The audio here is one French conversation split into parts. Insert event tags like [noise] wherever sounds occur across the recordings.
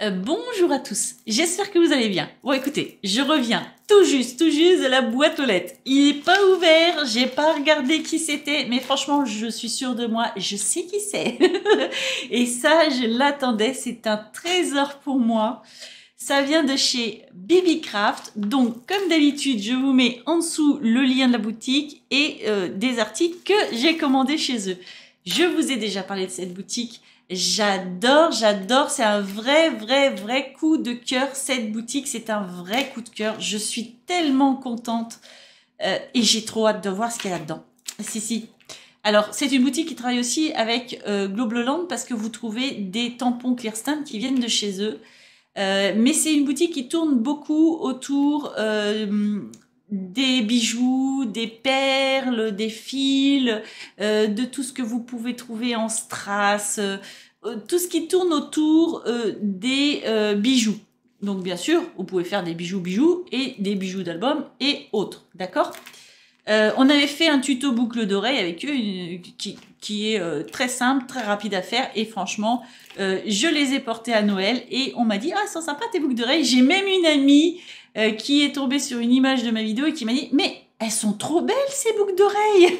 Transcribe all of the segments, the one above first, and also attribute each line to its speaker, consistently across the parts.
Speaker 1: Euh, bonjour à tous, j'espère que vous allez bien. Bon écoutez, je reviens tout juste, tout juste de la boîte aux lettres. Il n'est pas ouvert, j'ai pas regardé qui c'était, mais franchement, je suis sûre de moi, je sais qui c'est. [laughs] Et ça, je l'attendais, c'est un trésor pour moi. Ça vient de chez Bibicraft. Donc, comme d'habitude, je vous mets en dessous le lien de la boutique et euh, des articles que j'ai commandés chez eux. Je vous ai déjà parlé de cette boutique J'adore, j'adore. C'est un vrai, vrai, vrai coup de cœur. Cette boutique, c'est un vrai coup de cœur. Je suis tellement contente euh, et j'ai trop hâte de voir ce qu'il y a là-dedans. Si, si. Alors, c'est une boutique qui travaille aussi avec euh, Globe Land parce que vous trouvez des tampons Clearstein qui viennent de chez eux. Euh, mais c'est une boutique qui tourne beaucoup autour des bijoux, des perles, des fils, euh, de tout ce que vous pouvez trouver en strass, euh, euh, tout ce qui tourne autour des bijoux. Donc bien sûr, vous pouvez faire des bijoux bijoux et des bijoux d'album et autres, d'accord On avait fait un tuto boucle d'oreille avec eux qui, est très simple, très rapide à faire et franchement, je les ai portés à Noël et on m'a dit « Ah, c'est sont tes boucles d'oreilles, J'ai même une amie euh, qui est tombée sur une image de ma vidéo et qui m'a dit mais elles sont trop belles ces boucles d'oreilles.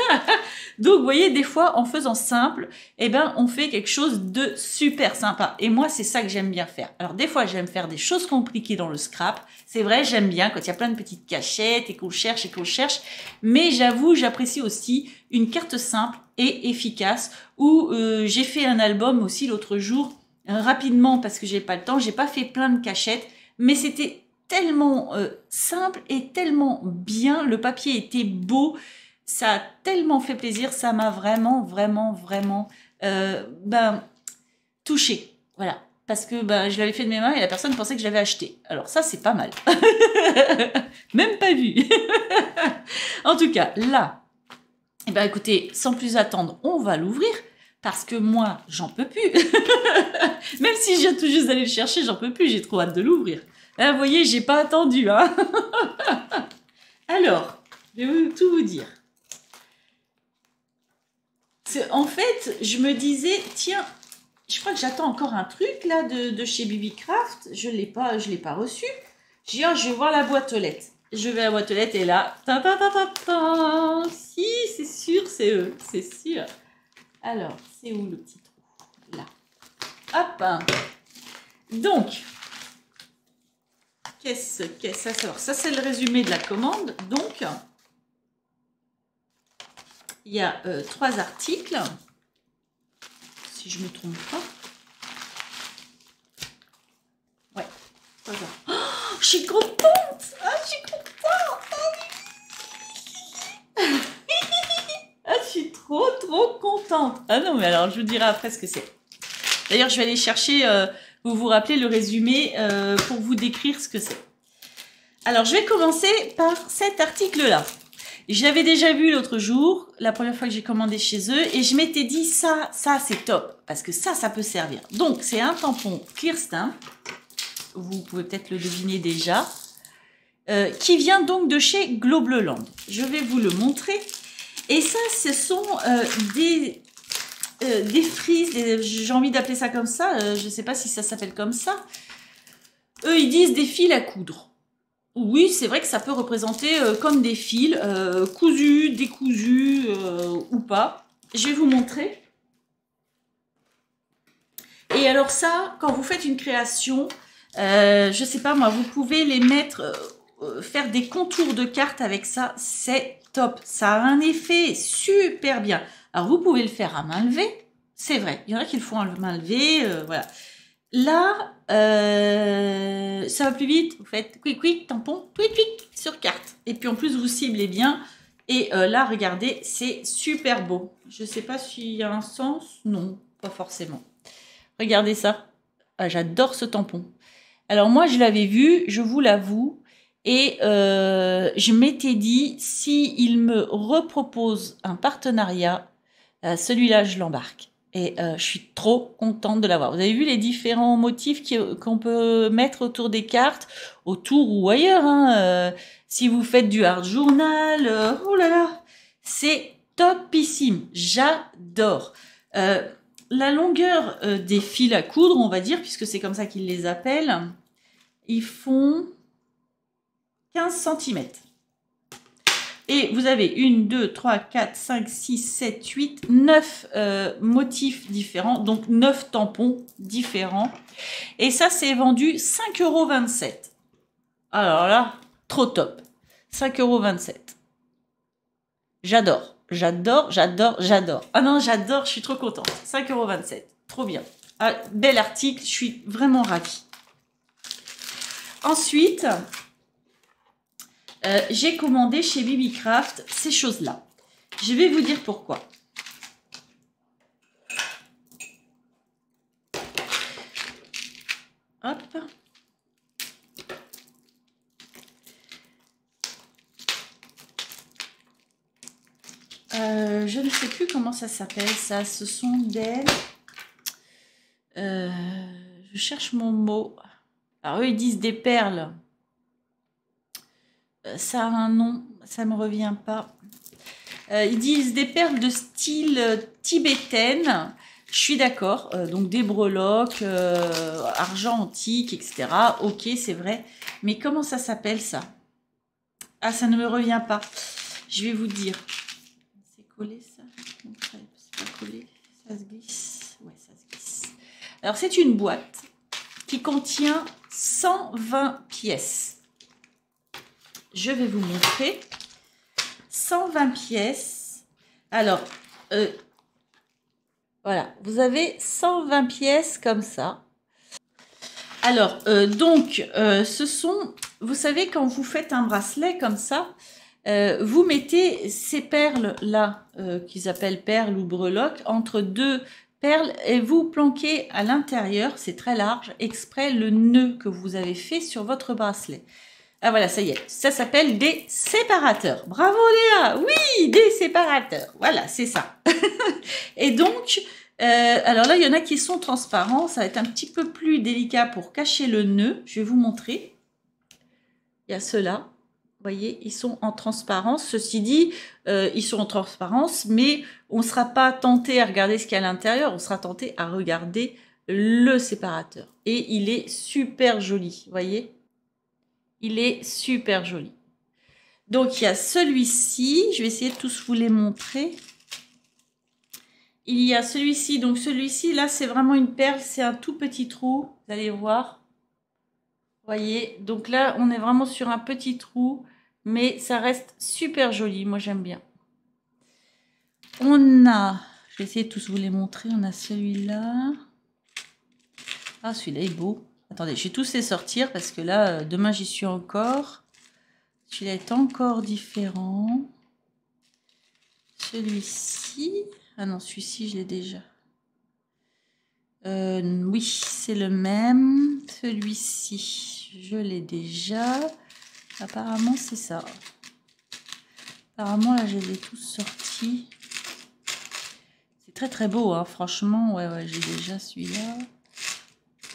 Speaker 1: [laughs] Donc vous voyez, des fois en faisant simple, eh ben on fait quelque chose de super sympa. Et moi c'est ça que j'aime bien faire. Alors des fois j'aime faire des choses compliquées dans le scrap. C'est vrai, j'aime bien quand il y a plein de petites cachettes et qu'on cherche et qu'on cherche. Mais j'avoue, j'apprécie aussi une carte simple et efficace. Où euh, j'ai fait un album aussi l'autre jour rapidement parce que j'ai pas le temps. J'ai pas fait plein de cachettes, mais c'était tellement euh, simple et tellement bien. Le papier était beau. Ça a tellement fait plaisir. Ça m'a vraiment, vraiment, vraiment euh, ben, touché Voilà. Parce que ben, je l'avais fait de mes mains et la personne pensait que j'avais acheté. Alors ça, c'est pas mal. [laughs] Même pas vu. [laughs] en tout cas, là, et eh ben, écoutez, sans plus attendre, on va l'ouvrir parce que moi, j'en peux plus. [laughs] Même si j'ai viens tout juste d'aller le chercher, j'en peux plus, j'ai trop hâte de l'ouvrir. Ah, vous voyez, j'ai pas attendu. Hein. [laughs] Alors, je vais tout vous dire. En fait, je me disais, tiens, je crois que j'attends encore un truc là de, chez Craft. Je l'ai pas, l'ai pas reçu. Je ah, je vais voir la boîte aux lettres. Je vais à la boîte aux lettres et là, Si, c'est sûr, c'est eux, c'est sûr. Alors, c'est où le petit trou Là. Hop. Donc, Qu'est-ce que ça sort Ça, c'est le résumé de la commande. Donc, il y a euh, trois articles, si je ne me trompe pas. Ouais, oh, je suis contente Ah, je suis contente ah, je suis trop, trop contente Ah non, mais alors, je vous dirai après ce que c'est. D'ailleurs, je vais aller chercher... Euh, vous vous rappelez le résumé euh, pour vous décrire ce que c'est. Alors, je vais commencer par cet article-là. J'avais déjà vu l'autre jour, la première fois que j'ai commandé chez eux, et je m'étais dit ça, ça c'est top, parce que ça, ça peut servir. Donc, c'est un tampon Kirsten, vous pouvez peut-être le deviner déjà, euh, qui vient donc de chez land Je vais vous le montrer. Et ça, ce sont euh, des euh, des frises, j'ai envie d'appeler ça comme ça, euh, je ne sais pas si ça s'appelle comme ça. Eux, ils disent des fils à coudre. Oui, c'est vrai que ça peut représenter euh, comme des fils, cousus, décousus ou pas. Je vais vous montrer. Et alors ça, quand vous faites une création, je ne sais pas moi, vous pouvez les mettre, faire des contours de cartes avec ça, c'est top. Ça a un effet super bien. Alors vous pouvez le faire à main levée, c'est vrai. Il y en a qui le font à main levée, euh, voilà. Là, euh, ça va plus vite. Vous faites quick, quick, tampon, quick quick sur carte. Et puis en plus, vous ciblez bien. Et euh, là, regardez, c'est super beau. Je ne sais pas s'il y a un sens. Non, pas forcément. Regardez ça. Ah, j'adore ce tampon. Alors moi, je l'avais vu, je vous l'avoue. Et je m'étais dit, s'il il me repropose un partenariat, euh, celui-là, je l'embarque. Et euh, je suis trop contente de l'avoir. Vous avez vu les différents motifs euh, qu'on peut mettre autour des cartes, autour ou ailleurs. Hein, si vous faites du hard journal, oh là là, c'est topissime. J'adore. la longueur des fils à coudre, on va dire, puisque c'est comme ça qu'ils les appellent, ils font 15 cm. Et vous avez une, deux, trois, quatre, cinq, six, sept, huit, neuf euh, motifs différents, donc neuf tampons différents. Et ça, c'est vendu 5,27 euros. Alors là, trop top. 5,27 euros. J'adore, j'adore, j'adore, j'adore. Ah non, j'adore, je suis trop contente. 5,27 euros. Trop bien. Ah, bel article, je suis vraiment ravie. Ensuite, euh, j'ai commandé chez Bibicraft ces choses-là. Je vais vous dire pourquoi. Hop. Euh, je ne sais plus comment ça s'appelle ça. Ce sont des... Euh, je cherche mon mot. Alors eux, ils disent des perles ça a un nom, ça me revient pas. Euh, ils disent des perles de style euh, tibétaine. Je suis d'accord, euh, donc des breloques, argent antique, etc. Ok, c'est vrai. Mais comment ça s'appelle ça Ah, ça ne me revient pas. Je vais vous dire. C'est collé ça C'est pas collé. Ça se glisse. Ouais, ça se glisse. Alors, c'est une boîte qui contient 120 pièces je vais vous montrer. 120 pièces. Alors, euh, voilà, vous avez 120 pièces comme ça. Alors, euh, donc, euh, ce sont, vous savez, quand vous faites un bracelet comme ça, vous mettez ces perles-là, qu'ils appellent perles ou breloques, entre deux perles et vous planquez à l'intérieur, c'est très large, exprès le nœud que vous avez fait sur votre bracelet. Ah voilà, ça y est. Ça s'appelle des séparateurs. Bravo Léa Oui, des séparateurs. Voilà, c'est ça. [laughs] et donc, euh, alors là, il y en a qui sont transparents. Ça va être un petit peu plus délicat pour cacher le nœud. Je vais vous montrer. Il y a ceux-là. Vous voyez, ils sont en transparence. Ceci dit, euh, ils sont en transparence, mais on ne sera pas tenté à regarder ce qu'il y a à l'intérieur. On sera tenté à regarder le séparateur. Et il est super joli, vous voyez il est super joli. Donc il y a celui-ci, je vais essayer de tous vous les montrer. Il y a celui-ci, donc celui-ci là c'est vraiment une perle, c'est un tout petit trou, vous allez voir. Voyez, donc là on est vraiment sur un petit trou, mais ça reste super joli, moi j'aime bien. On a, je vais essayer de tous vous les montrer, on a celui-là. Ah celui-là est beau. Attendez, je vais tous les sortir parce que là, euh, demain, j'y suis encore. Celui-là est encore différent. Celui-ci. Ah non, celui-ci, je l'ai déjà. Euh, oui, c'est le même. Celui-ci, je l'ai déjà. Apparemment, c'est ça. Apparemment, là, je les ai tous sortis. C'est très, très beau, hein. franchement. Ouais, ouais, j'ai déjà celui-là.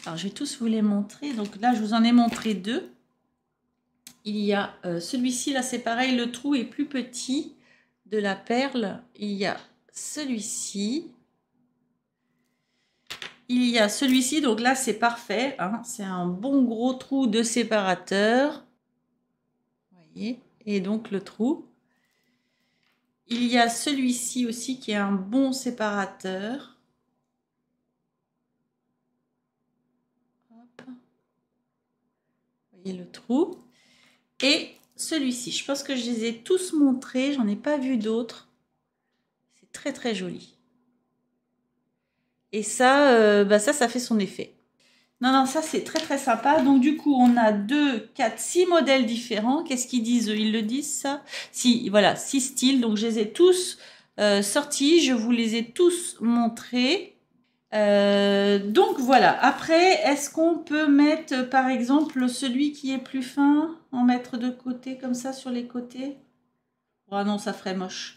Speaker 1: Alors, je vais tous vous les montrer. Donc là, je vous en ai montré deux. Il y a euh, celui-ci, là, c'est pareil. Le trou est plus petit de la perle. Il y a celui-ci. Il y a celui-ci, donc là, c'est parfait. Hein. C'est un bon gros trou de séparateur. Vous voyez Et donc, le trou. Il y a celui-ci aussi qui est un bon séparateur. le trou. Et celui-ci, je pense que je les ai tous montrés, j'en ai pas vu d'autres. C'est très très joli. Et ça, euh, bah ça, ça fait son effet. Non, non, ça c'est très très sympa. Donc du coup, on a deux quatre six modèles différents. Qu'est-ce qu'ils disent Ils le disent ça Si, voilà, six styles. Donc je les ai tous euh, sortis, je vous les ai tous montrés. Euh, donc voilà, après, est-ce qu'on peut mettre par exemple celui qui est plus fin, en mettre de côté comme ça sur les côtés Ah non, ça ferait moche.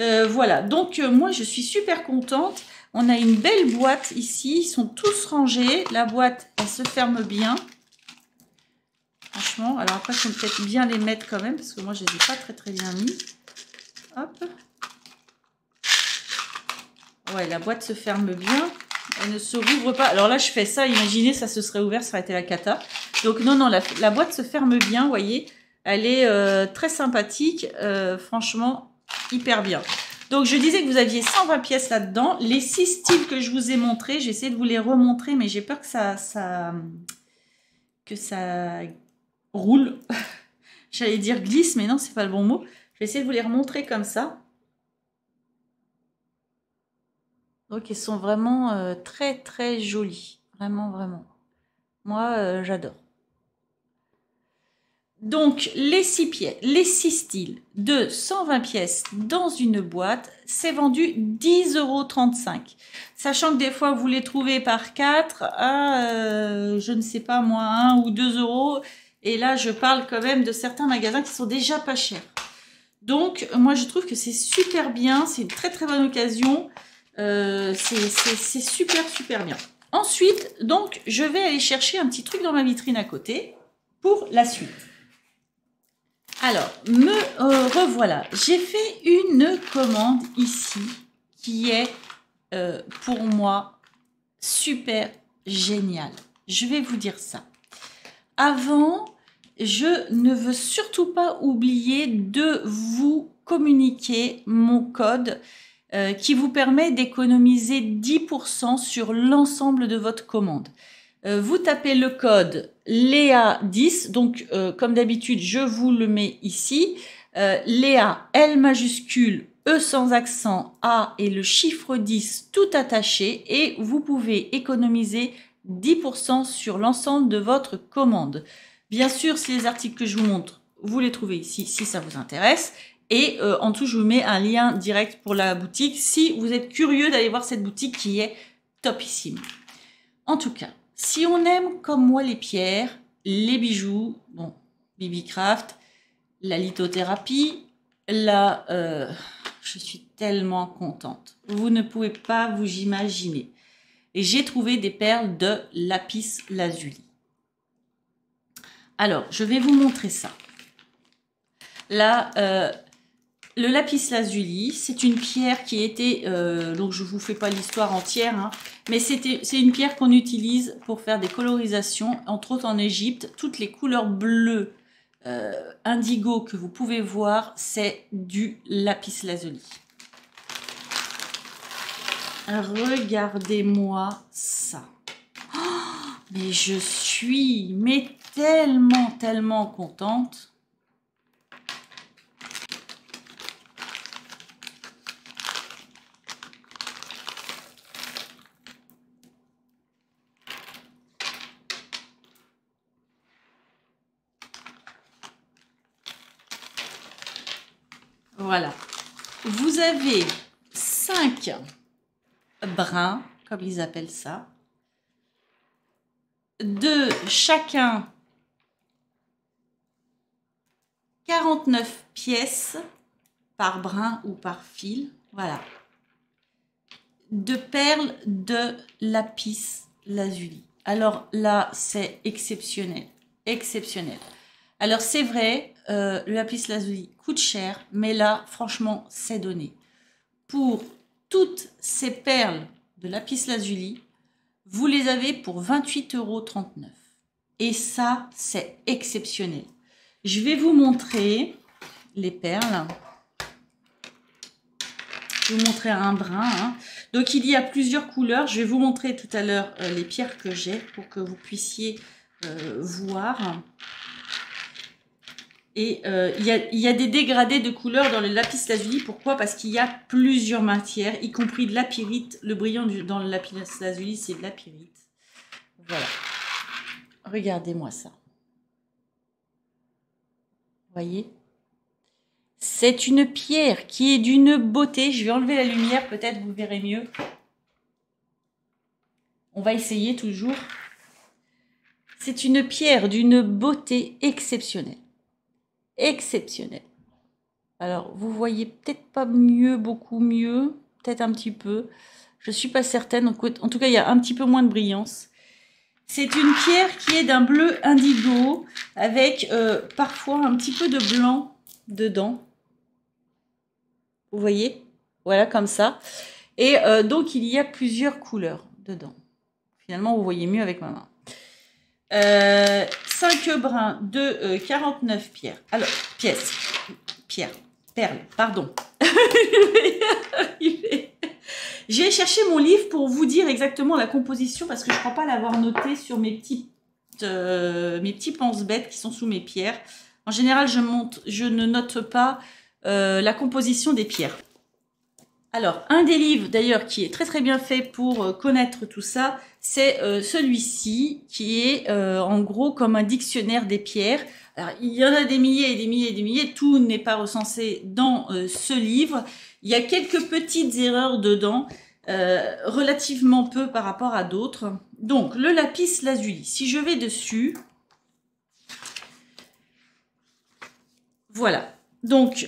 Speaker 1: Euh, voilà, donc euh, moi je suis super contente. On a une belle boîte ici, ils sont tous rangés. La boîte, elle se ferme bien. Franchement, alors après, il faut peut-être bien les mettre quand même, parce que moi je les ai pas très très bien mis. Hop. Ouais, la boîte se ferme bien. Elle ne se rouvre pas. Alors là, je fais ça. Imaginez, ça se serait ouvert, ça aurait été la cata. Donc non, non, la, boîte se ferme bien, voyez. Elle est euh, très sympathique. Euh, franchement, hyper bien. Donc je disais que vous aviez 120 pièces là-dedans. Les six styles que je vous ai montrés, j'ai essayé de vous les remontrer, mais j'ai peur que ça, ça, que ça roule. [laughs] J'allais dire glisse, mais non, c'est pas le bon mot. Je vais essayer de vous les remontrer comme ça. qui sont vraiment euh, très très jolis. Vraiment, vraiment. Moi, euh, j'adore. Donc les six, pièces, les six styles de 120 pièces dans une boîte, c'est vendu 10,35 euros. Sachant que des fois vous les trouvez par 4 à, ah, euh, je ne sais pas moi, 1 ou 2 euros. Et là, je parle quand même de certains magasins qui sont déjà pas chers. Donc, moi, je trouve que c'est super bien. C'est une très, très bonne occasion. Euh, c'est super, super bien. Ensuite, donc, je vais aller chercher un petit truc dans ma vitrine à côté pour la suite. Alors, me euh, revoilà. J'ai fait une commande ici qui est euh, pour moi super géniale. Je vais vous dire ça. Avant, je ne veux surtout pas oublier de vous communiquer mon code euh, qui vous permet d'économiser 10% sur l'ensemble de votre commande. Euh, vous tapez le code léa 10 donc euh, comme d'habitude, je vous le mets ici. Léa, L majuscule, E sans accent, A et le chiffre 10 tout attaché et vous pouvez économiser 10% sur l'ensemble de votre commande. Bien sûr, si les articles que je vous montre, vous les trouvez ici si ça vous intéresse. Et euh, en tout, je vous mets un lien direct pour la boutique si vous êtes curieux d'aller voir cette boutique qui est topissime. En tout cas, si on aime comme moi les pierres, les bijoux, bon, BibiCraft, la lithothérapie, là, euh, je suis tellement contente. Vous ne pouvez pas vous imaginer. Et j'ai trouvé des perles de lapis lazuli. Alors, je vais vous montrer ça. Là, euh, le lapis lazuli, c'est une pierre qui était, euh, donc je vous fais pas l'histoire entière, hein, mais c'est une pierre qu'on utilise pour faire des colorisations, entre autres en Égypte. Toutes les couleurs bleues, euh, indigo que vous pouvez voir, c'est du lapis lazuli. Regardez-moi ça. Oh, mais je suis mais tellement, tellement contente. avez cinq brins, comme ils appellent ça, de chacun 49 pièces par brin ou par fil, voilà, de perles de lapis lazuli. Alors là, c'est exceptionnel, exceptionnel. Alors c'est vrai, euh, le lapis lazuli coûte cher, mais là, franchement, c'est donné. Pour toutes ces perles de lapis lazuli, vous les avez pour 28,39 euros. Et ça, c'est exceptionnel. Je vais vous montrer les perles. Je vais vous montrer un brin. Hein. Donc, il y a plusieurs couleurs. Je vais vous montrer tout à l'heure euh, les pierres que j'ai pour que vous puissiez euh, voir. Et euh, il y, a, des dégradés de couleurs dans le lapis lazuli. Pourquoi Parce qu'il y a plusieurs matières, y compris de la pyrite. Le brillant dans le lapis lazuli, c'est de la pyrite. Voilà. Regardez-moi ça. Voyez C'est une pierre qui est d'une beauté. Je vais enlever la lumière, peut-être vous verrez mieux. On va essayer toujours. C'est une pierre d'une beauté exceptionnelle exceptionnel. Alors, vous voyez peut-être pas mieux, beaucoup mieux, peut-être un petit peu. Je suis pas certaine. En tout cas, il y a un petit peu moins de brillance. C'est une pierre qui est d'un bleu indigo avec euh, parfois un petit peu de blanc dedans. Vous voyez Voilà, comme ça. Et euh, donc, il y a plusieurs couleurs dedans. Finalement, vous voyez mieux avec ma main. 5 euh, brins de 49 euh, pierres. Alors, pièces. Pierres. Perles. Pardon. [laughs] J'ai cherché mon livre pour vous dire exactement la composition parce que je ne crois pas l'avoir noté sur mes euh, mes petits pense-bêtes qui sont sous mes pierres. En général, je, monte, je ne note pas la composition des pierres. Alors, un des livres d'ailleurs qui est très très bien fait pour euh, connaître tout ça, c'est euh, celui-ci qui est euh, en gros comme un dictionnaire des pierres. Alors, il y en a des milliers et des milliers et des milliers, tout n'est pas recensé dans ce livre. Il y a quelques petites erreurs dedans, relativement peu par rapport à d'autres. Donc, le lapis lazuli, si je vais dessus, voilà. Donc,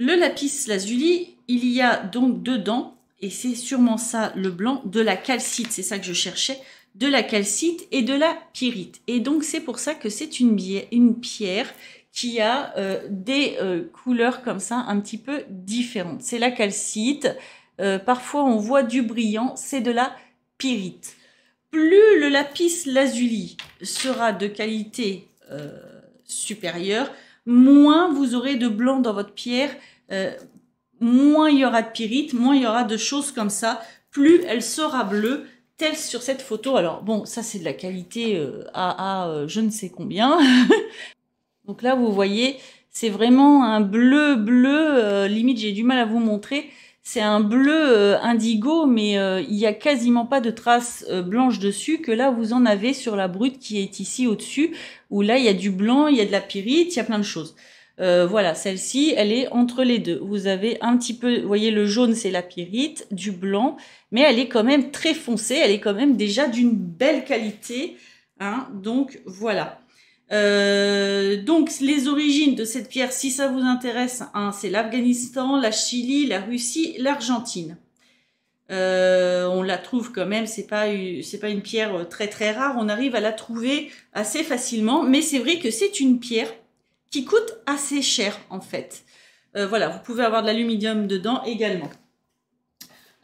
Speaker 1: le lapis lazuli, il y a donc dedans, et c'est sûrement ça le blanc, de la calcite, c'est ça que je cherchais, de la calcite et de la pyrite. Et donc c'est pour ça que c'est une, pierre qui a euh, des euh, couleurs comme ça un petit peu différentes. C'est la calcite, euh, parfois on voit du brillant, c'est de la pyrite. Plus le lapis lazuli sera de qualité supérieure, moins vous aurez de blanc dans votre pierre, euh, moins il y aura de pyrite, moins il y aura de choses comme ça, plus elle sera bleue, telle sur cette photo. Alors bon, ça c'est de la qualité à, euh, euh, je ne sais combien. [laughs] Donc là, vous voyez, c'est vraiment un bleu bleu, limite j'ai du mal à vous montrer c'est un bleu euh, indigo, mais euh, il n'y a quasiment pas de traces euh, blanches dessus, que là, vous en avez sur la brute qui est ici au-dessus, où là, il y a du blanc, il y a de la pyrite, il y a plein de choses. voilà, celle-ci, elle est entre les deux. Vous avez un petit peu, vous voyez, le jaune, c'est la pyrite, du blanc, mais elle est quand même très foncée, elle est quand même déjà d'une belle qualité. Hein, donc voilà. Euh, donc les origines de cette pierre, si ça vous intéresse, hein, c'est l'Afghanistan, la Chili, la Russie, l'Argentine. Euh, on la trouve quand même, c'est pas c'est pas une pierre très très rare. On arrive à la trouver assez facilement, mais c'est vrai que c'est une pierre qui coûte assez cher en fait. Euh, voilà, vous pouvez avoir de l'aluminium dedans également.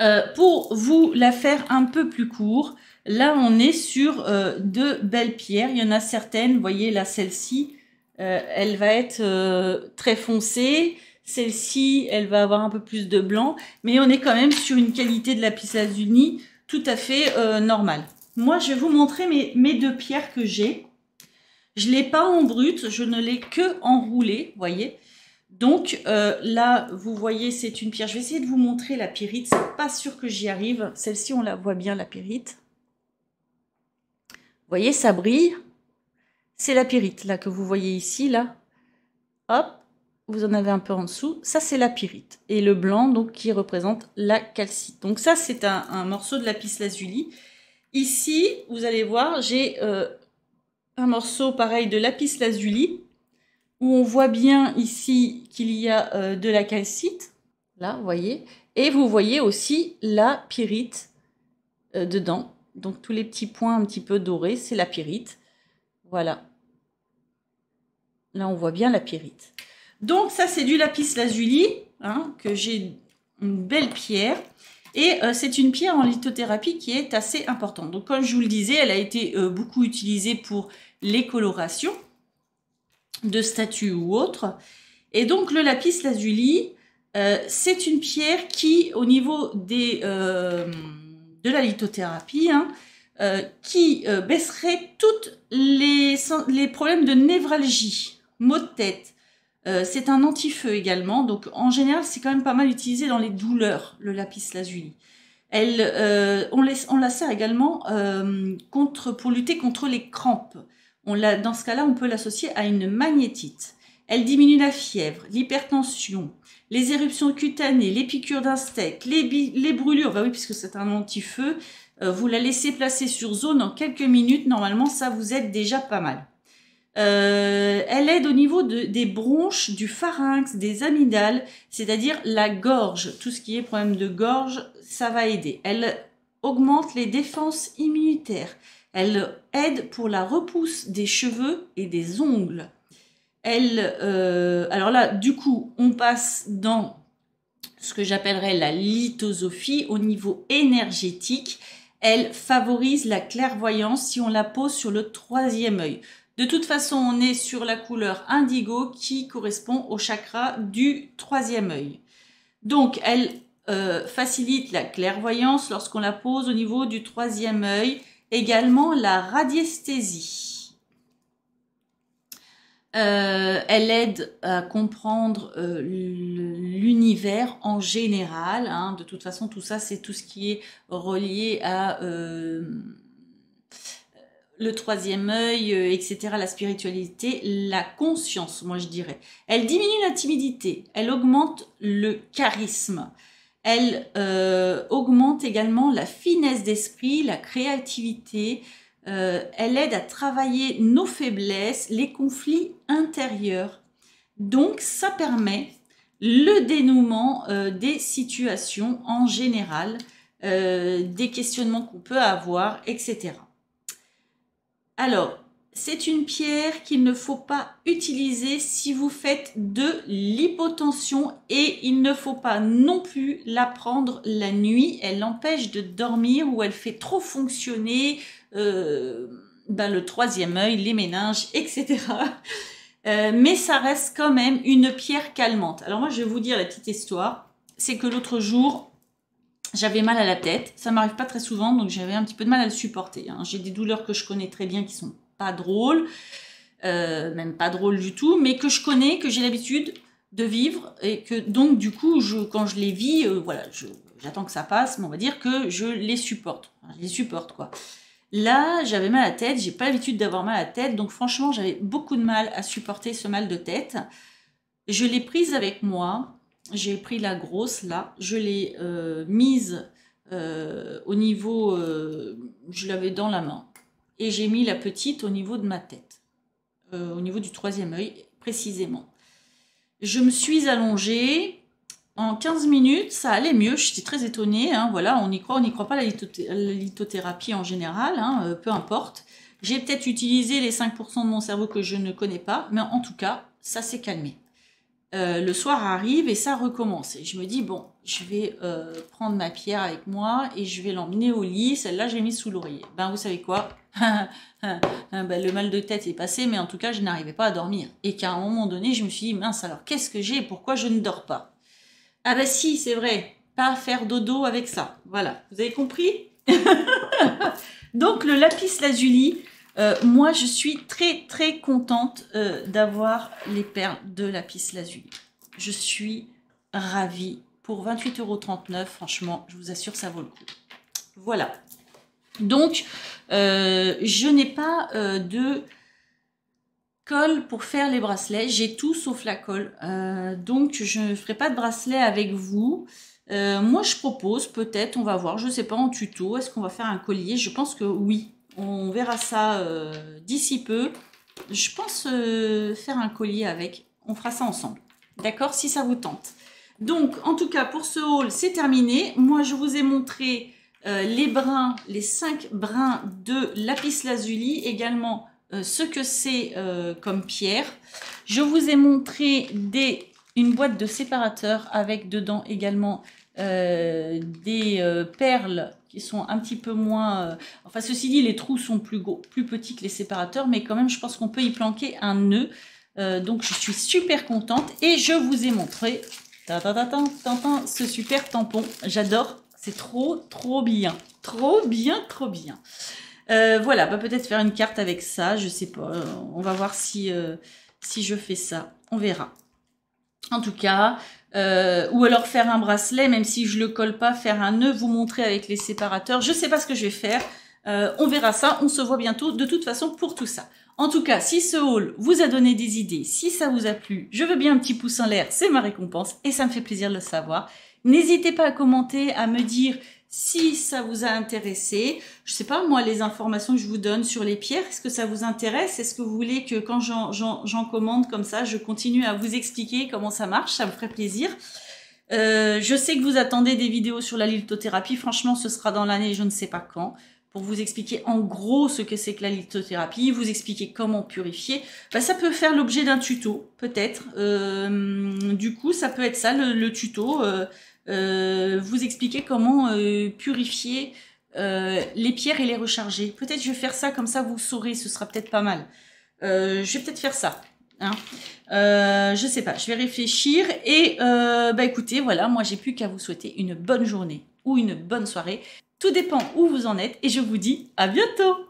Speaker 1: Euh, pour vous la faire un peu plus court, là on est sur euh, deux belles pierres. Il y en a certaines, vous voyez là celle-ci, euh, elle va être très foncée. Celle-ci, elle va avoir un peu plus de blanc, mais on est quand même sur une qualité de la unie tout à fait normale. Moi, je vais vous montrer mes, deux pierres que j'ai. Je ne l'ai pas en brute. je ne l'ai que enroulée, vous voyez. Donc euh, là, vous voyez, c'est une pierre. Je vais essayer de vous montrer la pyrite. C'est pas sûr que j'y arrive. Celle-ci, on la voit bien, la pyrite. Vous voyez, ça brille. C'est la pyrite, là, que vous voyez ici, là. Hop, vous en avez un peu en dessous. Ça, c'est la pyrite. Et le blanc, donc, qui représente la calcite. Donc ça, c'est un, morceau de lapis lazuli. Ici, vous allez voir, j'ai euh, un morceau pareil de lapis lazuli où on voit bien ici qu'il y a euh, de la calcite, là, vous voyez, et vous voyez aussi la pyrite euh, dedans. Donc tous les petits points un petit peu dorés, c'est la pyrite. Voilà. Là, on voit bien la pyrite. Donc ça, c'est du lapis lazuli, hein, que j'ai une belle pierre. Et euh, c'est une pierre en lithothérapie qui est assez importante. Donc comme je vous le disais, elle a été beaucoup utilisée pour les colorations de statues ou autre, Et donc le lapis lazuli, euh, c'est une pierre qui, au niveau des, euh, de la lithothérapie, hein, euh, qui baisserait tous les, les, problèmes de névralgie, maux de tête. c'est un antifeu également, donc en général c'est quand même pas mal utilisé dans les douleurs, le lapis lazuli. Elle, on, on, la sert également contre, pour lutter contre les crampes dans ce cas-là, on peut l'associer à une magnétite. Elle diminue la fièvre, l'hypertension, les éruptions cutanées, les piqûres d'insectes, les, les, brûlures. Bah oui, puisque c'est un anti-feu. Euh, vous la laissez placer sur zone en quelques minutes. Normalement, ça vous aide déjà pas mal. Euh, elle aide au niveau des bronches, du pharynx, des amygdales, c'est-à-dire la gorge. Tout ce qui est problème de gorge, ça va aider. Elle augmente les défenses immunitaires. Elle aide pour la repousse des cheveux et des ongles. Elle, euh, alors là, du coup, on passe dans ce que j'appellerais la lithosophie au niveau énergétique. Elle favorise la clairvoyance si on la pose sur le troisième œil. De toute façon, on est sur la couleur indigo qui correspond au chakra du troisième œil. Donc, elle euh, facilite la clairvoyance lorsqu'on la pose au niveau du troisième œil également la radiesthésie. Euh, elle aide à comprendre euh, l'univers en général. Hein. De toute façon, tout ça, c'est tout ce qui est relié à euh, le troisième œil, etc., la spiritualité, la conscience, moi je dirais. Elle diminue la timidité, elle augmente le charisme. Elle euh, augmente également la finesse d'esprit, la créativité. Euh, elle aide à travailler nos faiblesses, les conflits intérieurs. Donc ça permet le dénouement euh, des situations en général, des questionnements qu'on peut avoir, etc. Alors, c'est une pierre qu'il ne faut pas utiliser si vous faites de l'hypotension et il ne faut pas non plus la prendre la nuit. Elle l'empêche de dormir ou elle fait trop fonctionner euh, ben, le troisième œil, les méninges, etc. [laughs] Euh, mais ça reste quand même une pierre calmante. Alors moi je vais vous dire la petite histoire. C'est que l'autre jour, j'avais mal à la tête. Ça m'arrive pas très souvent, donc j'avais un petit peu de mal à le supporter. Hein. J'ai des douleurs que je connais très bien qui sont pas drôle, euh, même pas drôle du tout, mais que je connais, que j'ai l'habitude de vivre et que donc du coup, je, quand je les vis, euh, voilà, j'attends que ça passe, mais on va dire que je les supporte, je les supporte quoi. Là, j'avais mal à la tête, j'ai pas l'habitude d'avoir mal à la tête, donc franchement, j'avais beaucoup de mal à supporter ce mal de tête. Je l'ai prise avec moi, j'ai pris la grosse là, je l'ai euh, mise au niveau, je l'avais dans la main et j'ai mis la petite au niveau de ma tête, euh, au niveau du troisième œil précisément. Je me suis allongée. En 15 minutes, ça allait mieux. je suis très étonnée. Hein. voilà, on y croit, on n'y croit pas la, lithothérapie en général, hein, euh, peu importe. J'ai peut-être utilisé les 5% de mon cerveau que je ne connais pas, mais en tout cas, ça s'est calmé. Euh, le soir arrive et ça recommence. Et je me dis, bon, je vais euh, prendre ma pierre avec moi et je vais l'emmener au lit. Celle-là, j'ai mis sous l'oreiller. Ben, vous savez quoi [laughs] ben, Le mal de tête est passé, mais en tout cas, je n'arrivais pas à dormir. Et qu'à un moment donné, je me suis dit, mince, alors qu'est-ce que j'ai pourquoi je ne dors pas Ah ben si, c'est vrai, pas faire dodo avec ça. Voilà, vous avez compris [laughs] Donc, le lapis lazuli, euh, moi, je suis très très contente euh, d'avoir les perles de lapis lazuli. Je suis ravie. Pour 28,39€, franchement, je vous assure, ça vaut le coup. Voilà. Donc, euh, je n'ai pas de colle pour faire les bracelets. J'ai tout sauf la colle. donc, je ne ferai pas de bracelet avec vous. moi, je propose peut-être, on va voir, je ne sais pas, en tuto, est-ce qu'on va faire un collier Je pense que oui. On verra ça euh, d'ici peu. Je pense euh, faire un collier avec. On fera ça ensemble. D'accord Si ça vous tente. Donc, en tout cas, pour ce haul, c'est terminé. Moi, je vous ai montré euh, les brins, les cinq brins de lapis lazuli, également ce que c'est comme pierre. Je vous ai montré des, une boîte de séparateur avec dedans également euh, des euh, perles qui sont un petit peu moins... Euh, enfin, ceci dit, les trous sont plus, gros, plus petits que les séparateurs, mais quand même, je pense qu'on peut y planquer un nœud. donc, je suis super contente et je vous ai montré ce super tampon. J'adore, c'est trop, trop bien. Trop bien, trop bien. voilà, bah, peut-être faire une carte avec ça, je sais pas. On va voir si, si je fais ça. On verra. En tout cas, euh, ou alors faire un bracelet, même si je le colle pas, faire un nœud, vous montrer avec les séparateurs. Je sais pas ce que je vais faire. Euh, on verra ça, on se voit bientôt de toute façon pour tout ça. En tout cas, si ce haul vous a donné des idées, si ça vous a plu, je veux bien un petit pouce en l'air, c'est ma récompense et ça me fait plaisir de le savoir. N'hésitez pas à commenter, à me dire si ça vous a intéressé, je sais pas moi les informations que je vous donne sur les pierres, est-ce que ça vous intéresse Est-ce que vous voulez que quand j'en commande comme ça, je continue à vous expliquer comment ça marche Ça me ferait plaisir. Euh, je sais que vous attendez des vidéos sur la lithothérapie. Franchement, ce sera dans l'année, je ne sais pas quand, pour vous expliquer en gros ce que c'est que la lithothérapie, vous expliquer comment purifier. Bah, ça peut faire l'objet d'un tuto, peut-être. Euh, du coup, ça peut être ça, le, tuto. Euh, euh, vous expliquer comment euh, purifier euh, les pierres et les recharger. Peut-être je vais faire ça, comme ça vous saurez, ce sera peut-être pas mal. je vais peut-être faire ça. Hein ne je sais pas, je vais réfléchir et bah écoutez, voilà, moi j'ai plus qu'à vous souhaiter une bonne journée ou une bonne soirée. Tout dépend où vous en êtes et je vous dis à bientôt